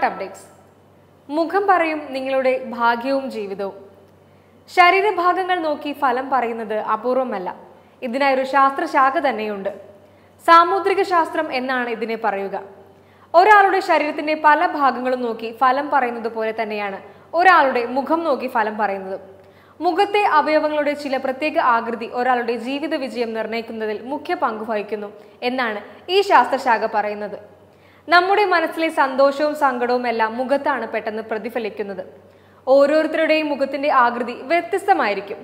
short updates മുഖം പറയും നിങ്ങളുടെ ഭാഗ്യവും ജീവിതവും ശരീരഭാഗങ്ങൾ നോക്കി ഫലം പറയുന്നത് അപൂർവമല്ല ഇതിനായൊരു ശാസ്ത്രശാഖ തന്നെയുണ്ട് സാമുദ്രിക ശാസ്ത്രം എന്നാണ് ഇതിനെ പറയുക ഒരാളുടെ ശരീരത്തിന്റെ പല ഭാഗങ്ങളും നോക്കി ഫലം പറയുന്നത് പോലെ തന്നെയാണ് ഒരാളുടെ മുഖം നോക്കി ഫലം പറയുന്നത് മുഖത്തെ അവയവങ്ങളുടെ ചില പ്രത്യേക ആകൃതി ഒരാളുടെ ജീവിത വിജയം നിർണ്ണയിക്കുന്നതിൽ മുഖ്യ പങ്ക് വഹിക്കുന്നു എന്നാണ് ഈ ശാസ്ത്രശാഖ പറയുന്നത് നമ്മുടെ മനസ്സിലെ സന്തോഷവും സങ്കടവും എല്ലാം മുഖത്താണ് പെട്ടെന്ന് പ്രതിഫലിക്കുന്നത് ഓരോരുത്തരുടെയും മുഖത്തിന്റെ ആകൃതി വ്യത്യസ്തമായിരിക്കും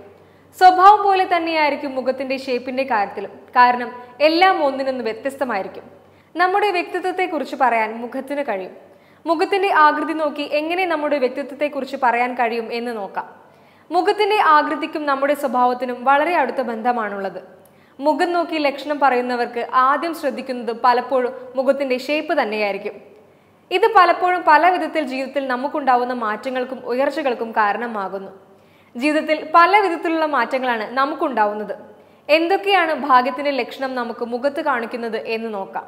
സ്വഭാവം പോലെ തന്നെയായിരിക്കും മുഖത്തിന്റെ ഷേപ്പിന്റെ കാര്യത്തിലും കാരണം എല്ലാം ഒന്നിനൊന്ന് വ്യത്യസ്തമായിരിക്കും നമ്മുടെ കുറിച്ച് പറയാൻ മുഖത്തിന് കഴിയും മുഖത്തിന്റെ ആകൃതി നോക്കി എങ്ങനെ നമ്മുടെ കുറിച്ച് പറയാൻ കഴിയും എന്ന് നോക്കാം മുഖത്തിന്റെ ആകൃതിക്കും നമ്മുടെ സ്വഭാവത്തിനും വളരെ അടുത്ത ബന്ധമാണുള്ളത് മുഖം നോക്കി ലക്ഷണം പറയുന്നവർക്ക് ആദ്യം ശ്രദ്ധിക്കുന്നത് പലപ്പോഴും മുഖത്തിന്റെ ഷേപ്പ് തന്നെയായിരിക്കും ഇത് പലപ്പോഴും പല വിധത്തിൽ ജീവിതത്തിൽ നമുക്കുണ്ടാവുന്ന മാറ്റങ്ങൾക്കും ഉയർച്ചകൾക്കും കാരണമാകുന്നു ജീവിതത്തിൽ പല വിധത്തിലുള്ള മാറ്റങ്ങളാണ് നമുക്കുണ്ടാവുന്നത് എന്തൊക്കെയാണ് ഭാഗ്യത്തിന്റെ ലക്ഷണം നമുക്ക് മുഖത്ത് കാണിക്കുന്നത് എന്ന് നോക്കാം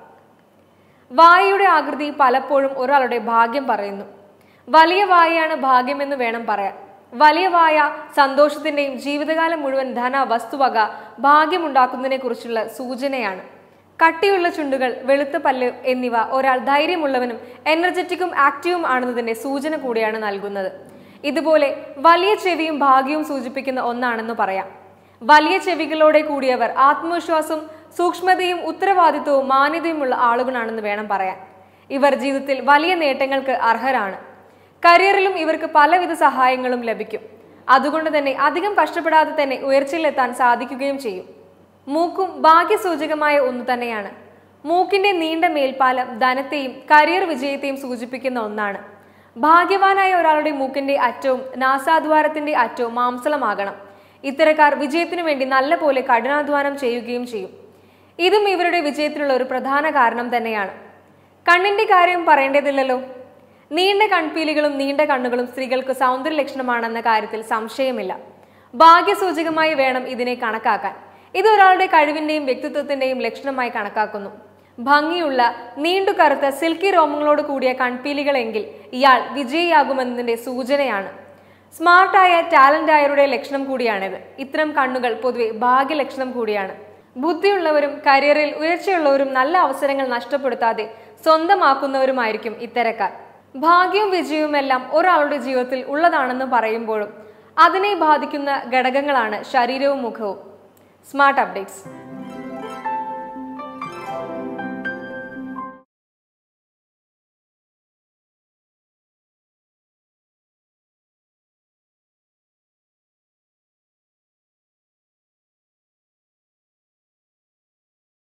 വായയുടെ ആകൃതി പലപ്പോഴും ഒരാളുടെ ഭാഗ്യം പറയുന്നു വലിയ വായയാണ് ഭാഗ്യമെന്ന് വേണം പറയാൻ വലിയവായ സന്തോഷത്തിന്റെയും ജീവിതകാലം മുഴുവൻ ധന വസ്തുവക കുറിച്ചുള്ള സൂചനയാണ് കട്ടിയുള്ള ചുണ്ടുകൾ വെളുത്ത പല്ല് എന്നിവ ഒരാൾ ധൈര്യമുള്ളവനും എനർജറ്റിക്കും ആക്റ്റീവും ആണെന്നതിൻ്റെ സൂചന കൂടിയാണ് നൽകുന്നത് ഇതുപോലെ വലിയ ചെവിയും ഭാഗ്യവും സൂചിപ്പിക്കുന്ന ഒന്നാണെന്ന് പറയാം വലിയ ചെവികളോടെ കൂടിയവർ ആത്മവിശ്വാസം സൂക്ഷ്മതയും ഉത്തരവാദിത്വവും മാന്യതയുമുള്ള ആളുകളാണെന്ന് വേണം പറയാൻ ഇവർ ജീവിതത്തിൽ വലിയ നേട്ടങ്ങൾക്ക് അർഹരാണ് കരിയറിലും ഇവർക്ക് പലവിധ സഹായങ്ങളും ലഭിക്കും അതുകൊണ്ട് തന്നെ അധികം കഷ്ടപ്പെടാതെ തന്നെ ഉയർച്ചയിലെത്താൻ സാധിക്കുകയും ചെയ്യും മൂക്കും ഭാഗ്യസൂചകമായ ഒന്ന് തന്നെയാണ് മൂക്കിന്റെ നീണ്ട മേൽപ്പാലം ധനത്തെയും കരിയർ വിജയത്തെയും സൂചിപ്പിക്കുന്ന ഒന്നാണ് ഭാഗ്യവാനായ ഒരാളുടെ മൂക്കിന്റെ അറ്റവും നാസാദ്വാരത്തിന്റെ അറ്റവും മാംസളമാകണം ഇത്തരക്കാർ വിജയത്തിനു വേണ്ടി നല്ല പോലെ കഠിനാധ്വാനം ചെയ്യുകയും ചെയ്യും ഇതും ഇവരുടെ വിജയത്തിനുള്ള ഒരു പ്രധാന കാരണം തന്നെയാണ് കണ്ണിന്റെ കാര്യം പറയേണ്ടതില്ലല്ലോ നീണ്ട കൺപീലികളും നീണ്ട കണ്ണുകളും സ്ത്രീകൾക്ക് സൗന്ദര്യ ലക്ഷണമാണെന്ന കാര്യത്തിൽ സംശയമില്ല ഭാഗ്യസൂചകമായി വേണം ഇതിനെ കണക്കാക്കാൻ ഇത് ഒരാളുടെ കഴിവിന്റെയും വ്യക്തിത്വത്തിന്റെയും ലക്ഷണമായി കണക്കാക്കുന്നു ഭംഗിയുള്ള നീണ്ടു കറുത്ത സിൽക്കി രോമങ്ങളോട് കൂടിയ കൺപീലികളെങ്കിൽ ഇയാൾ വിജയിയാകുമെന്നതിന്റെ സൂചനയാണ് സ്മാർട്ടായ ടാലന്റ് ആയവരുടെ ലക്ഷണം കൂടിയാണിത് ഇത്തരം കണ്ണുകൾ പൊതുവെ ഭാഗ്യലക്ഷണം കൂടിയാണ് ബുദ്ധിയുള്ളവരും കരിയറിൽ ഉയർച്ചയുള്ളവരും നല്ല അവസരങ്ങൾ നഷ്ടപ്പെടുത്താതെ സ്വന്തമാക്കുന്നവരുമായിരിക്കും ഇത്തരക്കാർ ഭാഗ്യവും വിജയവുമെല്ലാം ഒരാളുടെ ജീവിതത്തിൽ ഉള്ളതാണെന്ന് പറയുമ്പോഴും അതിനെ ബാധിക്കുന്ന ഘടകങ്ങളാണ് ശരീരവും മുഖവും സ്മാർട്ട് അപ്ഡേറ്റ്സ്